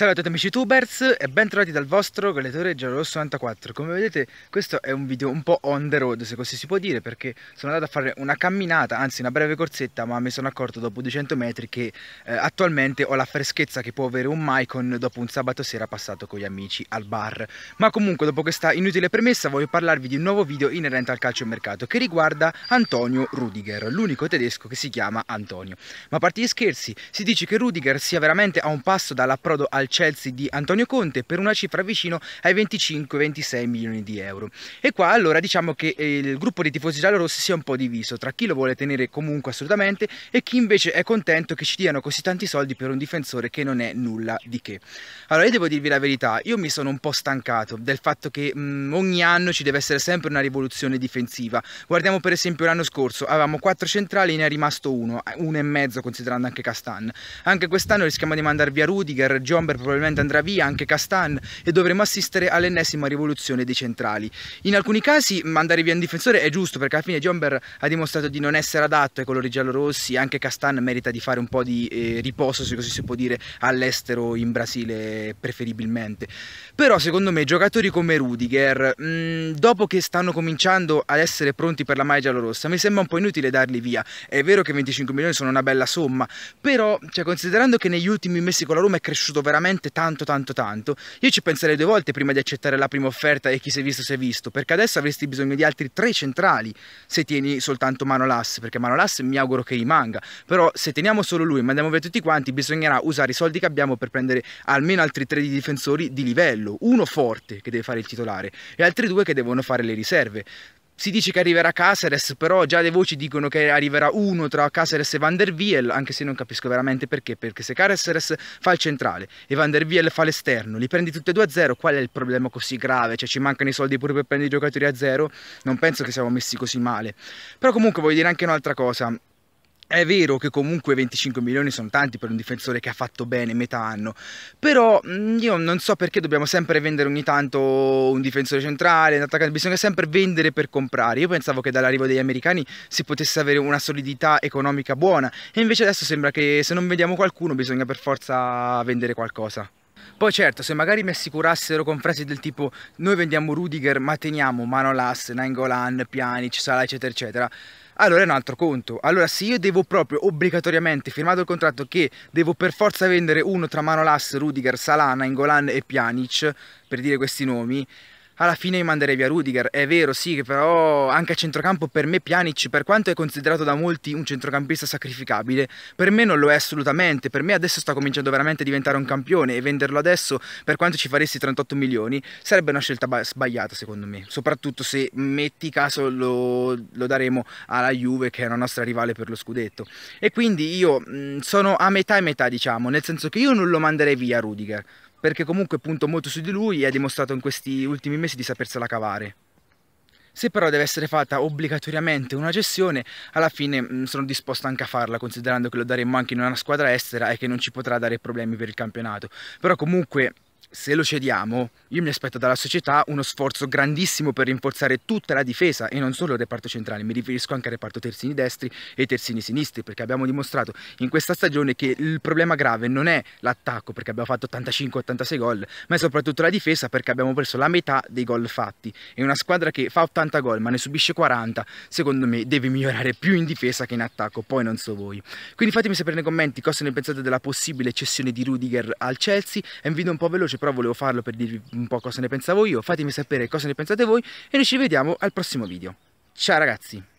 Salve a tutti amici youtubers e bentrovati dal vostro collettore Giallorosso94 Come vedete questo è un video un po' on the road se così si può dire perché sono andato a fare una camminata anzi una breve corsetta ma mi sono accorto dopo 200 metri che eh, attualmente ho la freschezza che può avere un Maicon dopo un sabato sera passato con gli amici al bar Ma comunque dopo questa inutile premessa voglio parlarvi di un nuovo video inerente al calcio mercato che riguarda Antonio Rudiger l'unico tedesco che si chiama Antonio Ma a parte gli scherzi si dice che Rudiger sia veramente a un passo dall'approdo al Chelsea di Antonio Conte per una cifra vicino ai 25-26 milioni di euro. E qua allora diciamo che eh, il gruppo dei tifosi giallorossi si è un po' diviso tra chi lo vuole tenere comunque assolutamente e chi invece è contento che ci diano così tanti soldi per un difensore che non è nulla di che. Allora io devo dirvi la verità, io mi sono un po' stancato del fatto che mh, mm, ogni anno ci deve essere sempre una rivoluzione difensiva. Guardiamo per esempio l'anno scorso, avevamo 4 centrali e ne è rimasto uno, uno e mezzo considerando anche Castan. Anche quest'anno rischiamo di mandare via Rudiger, Jomber probabilmente andrà via anche Castan e dovremo assistere all'ennesima rivoluzione dei centrali. In alcuni casi mandare via un difensore è giusto perché alla fine Jomber ha dimostrato di non essere adatto ai colori giallo-rossi, anche Castan merita di fare un po' di eh, riposo, se così si può dire, all'estero in Brasile preferibilmente. Però secondo me giocatori come Rudiger, mh, mm, dopo che stanno cominciando ad essere pronti per la maglia giallorossa, mi sembra un po' inutile darli via. È vero che 25 milioni sono una bella somma, però cioè, considerando che negli ultimi mesi con la Roma è cresciuto veramente veramente tanto tanto tanto, io ci penserei due volte prima di accettare la prima offerta e chi si è visto si è visto, perché adesso avresti bisogno di altri tre centrali se tieni soltanto Manolas, perché Manolas mi auguro che rimanga, però se teniamo solo lui e mandiamo via tutti quanti bisognerà usare i soldi che abbiamo per prendere almeno altri tre difensori di livello, uno forte che deve fare il titolare e altri due che devono fare le riserve. Si dice che arriverà Caceres, però già le voci dicono che arriverà uno tra Caceres e Van der Viel, anche se non capisco veramente perché, perché se Caceres fa il centrale e Van der Viel fa l'esterno, li prendi tutti e due a zero, qual è il problema così grave? Cioè ci mancano i soldi pure per prendere i giocatori a zero? Non penso che siamo messi così male. Però comunque voglio dire anche un'altra cosa, è vero che comunque 25 milioni sono tanti per un difensore che ha fatto bene metà anno, però mm, io non so perché dobbiamo sempre vendere ogni tanto un difensore centrale, un attaccante, bisogna sempre vendere per comprare. Io pensavo che dall'arrivo degli americani si potesse avere una solidità economica buona e invece adesso sembra che se non vediamo qualcuno bisogna per forza vendere qualcosa. Poi certo, se magari mi assicurassero con frasi del tipo noi vendiamo Rudiger ma teniamo Manolas, Nangolan, Pjanic, Salah eccetera eccetera, allora è un altro conto. Allora se io devo proprio obbligatoriamente, firmato il contratto, che devo per forza vendere uno tra Manolas, Rudiger, Salah, Nangolan e Pjanic, per dire questi nomi, alla fine io manderei via Rudiger, è vero sì, però anche a centrocampo per me Pjanic, per quanto è considerato da molti un centrocampista sacrificabile, per me non lo è assolutamente, per me adesso sta cominciando veramente a diventare un campione e venderlo adesso per quanto ci faresti 38 milioni sarebbe una scelta sbagliata secondo me, soprattutto se metti caso lo, lo daremo alla Juve che è la nostra rivale per lo scudetto. E quindi io mh, sono a metà e metà diciamo, nel senso che io non lo manderei via Rudiger, perché comunque punto molto su di lui e ha dimostrato in questi ultimi mesi di sapersela cavare. Se però deve essere fatta obbligatoriamente una gestione, alla fine mm, sono disposto anche a farla, considerando che lo daremo anche in una squadra estera e che non ci potrà dare problemi per il campionato. Però comunque se lo cediamo, io mi aspetto dalla società uno sforzo grandissimo per rinforzare tutta la difesa e non solo il reparto centrale, mi riferisco anche al reparto terzini destri e terzini sinistri, perché abbiamo dimostrato in questa stagione che il problema grave non è l'attacco, perché abbiamo fatto 85-86 gol, ma è soprattutto la difesa, perché abbiamo perso la metà dei gol fatti. E una squadra che fa 80 gol ma ne subisce 40, secondo me deve migliorare più in difesa che in attacco, poi non so voi. Quindi fatemi sapere nei commenti cosa ne pensate della possibile cessione di Rudiger al Chelsea, è un video un po' veloce però volevo farlo per dirvi un po' cosa ne pensavo io, fatemi sapere cosa ne pensate voi e noi ci vediamo al prossimo video. Ciao ragazzi!